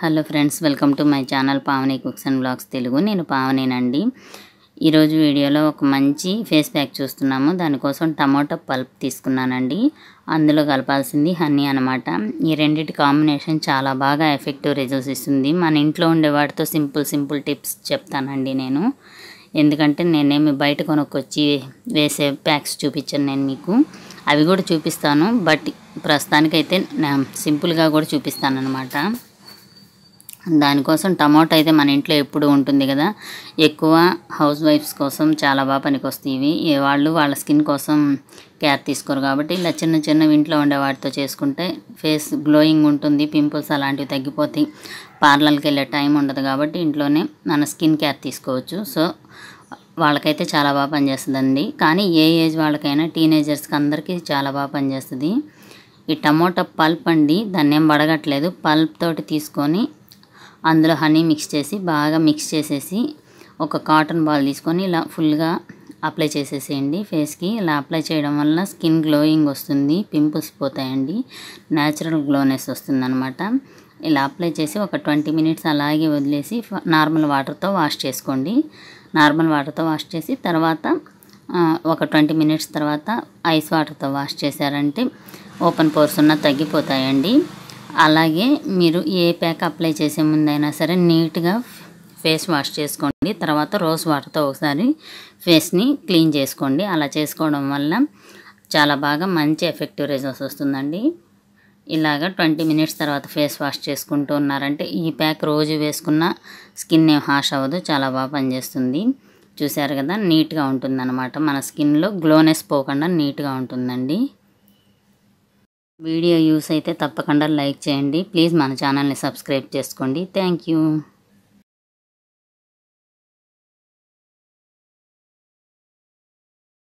hello friends welcome to my channel Pavani cooks and blogs Telugu నేను పావనేనండి ఈరోజు వీడియోలో ఒక మంచి ఫేస్ ప్యాక్ చూస్తున్నాము దానికోసం టమాటో పల్ప్ తీసుకున్నానండి అందులో కలపాల్సింది హనీ అనమాట ఈ రెండింటి కాంబినేషన్ చాలా బాగా ఎఫెక్టివ్ రిజల్ట్స్ ఇస్తుంది మన ఇంట్లో ఉండే వాటితో సింపుల్ సింపుల్ టిప్స్ చెప్తానండి నేను ఎందుకంటే నేనేమి బయట కొనుక్కొచ్చి వేసే ప్యాక్స్ చూపించాను నేను మీకు అవి కూడా చూపిస్తాను బట్ ప్రస్తుతానికైతే సింపుల్గా కూడా చూపిస్తాను అనమాట దానికోసం టమాటో అయితే మన ఇంట్లో ఎప్పుడు ఉంటుంది కదా ఎక్కువ హౌస్ వైఫ్స్ కోసం చాలా బాగా పనికొస్తాయి ఇవి వాళ్ళు వాళ్ళ స్కిన్ కోసం కేర్ తీసుకోరు కాబట్టి ఇలా చిన్న చిన్నవి ఇంట్లో ఉండే వాటితో చేసుకుంటే ఫేస్ గ్లోయింగ్ ఉంటుంది పింపుల్స్ అలాంటివి తగ్గిపోతాయి పార్లర్కి వెళ్ళే టైం ఉండదు కాబట్టి ఇంట్లోనే మన స్కిన్ కేర్ తీసుకోవచ్చు సో వాళ్ళకైతే చాలా బాగా పనిచేస్తుందండి కానీ ఏ ఏజ్ వాళ్ళకైనా టీనేజర్స్కి అందరికీ చాలా బాగా పనిచేస్తుంది ఈ టమోటా పల్ప్ అండి దాన్ని ఏం పడగట్లేదు పల్ప్ తోటి తీసుకొని అందులో హనీ మిక్స్ చేసి బాగా మిక్స్ చేసేసి ఒక కాటన్ బాల్ తీసుకొని ఇలా ఫుల్గా అప్లై చేసేసేయండి ఫేస్కి ఇలా అప్లై చేయడం వల్ల స్కిన్ గ్లోయింగ్ వస్తుంది పింపుల్స్ పోతాయండి న్యాచురల్ గ్లోనెస్ వస్తుందనమాట ఇలా అప్లై చేసి ఒక ట్వంటీ మినిట్స్ అలాగే వదిలేసి నార్మల్ వాటర్తో వాష్ చేసుకోండి నార్మల్ వాటర్తో వాష్ చేసి తర్వాత ఒక ట్వంటీ మినిట్స్ తర్వాత ఐస్ వాటర్తో వాష్ చేశారంటే ఓపెన్ పోర్స్ ఉన్న తగ్గిపోతాయండి అలాగే మీరు ఏ ప్యాక్ అప్లై చేసే ముందైనా సరే నీట్గా ఫేస్ వాష్ చేసుకోండి తర్వాత రోజ్ వాటర్తో ఒకసారి ఫేస్ని క్లీన్ చేసుకోండి అలా చేసుకోవడం వల్ల చాలా బాగా మంచి ఎఫెక్టివ్ రిజల్ట్స్ వస్తుందండి ఇలాగ ట్వంటీ మినిట్స్ తర్వాత ఫేస్ వాష్ చేసుకుంటూ ఉన్నారంటే ఈ ప్యాక్ రోజు వేసుకున్న స్కిన్ ఏం హాష్ అవ్వదు చాలా బాగా పనిచేస్తుంది చూశారు కదా నీట్గా ఉంటుందన్నమాట మన స్కిన్లో గ్లోనెస్ పోకుండా నీట్గా ఉంటుందండి వీడియో యూస్ అయితే తప్పకుండా లైక్ చేయండి ప్లీజ్ మన ఛానల్ని సబ్స్క్రైబ్ చేసుకోండి థ్యాంక్ యూ